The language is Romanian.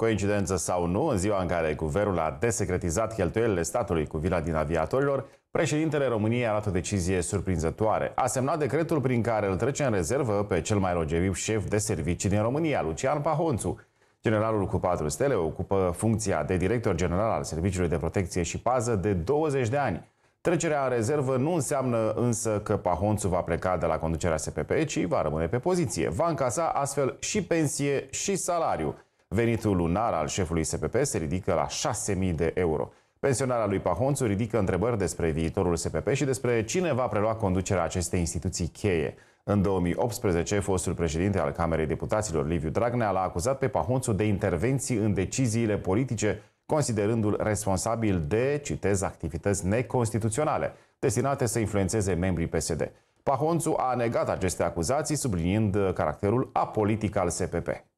Coincidență sau nu, în ziua în care guvernul a desecretizat cheltuielile statului cu vila din aviatorilor, președintele României a luat o decizie surprinzătoare. A semnat decretul prin care îl trece în rezervă pe cel mai longevit șef de servicii din România, Lucian Pahonțu. Generalul cu patru stele ocupă funcția de director general al Serviciului de Protecție și Pază de 20 de ani. Trecerea în rezervă nu înseamnă însă că Pahonțu va pleca de la conducerea SPP, ci va rămâne pe poziție. Va încasa astfel și pensie și salariu. Venitul lunar al șefului SPP se ridică la 6.000 de euro. Pensionarea lui Pahonțu ridică întrebări despre viitorul SPP și despre cine va prelua conducerea acestei instituții cheie. În 2018, fostul președinte al Camerei Deputaților, Liviu Dragnea, l-a acuzat pe Pahonțu de intervenții în deciziile politice, considerându-l responsabil de, citez, activități neconstituționale, destinate să influențeze membrii PSD. Pahonțu a negat aceste acuzații, subliniind caracterul apolitic al SPP.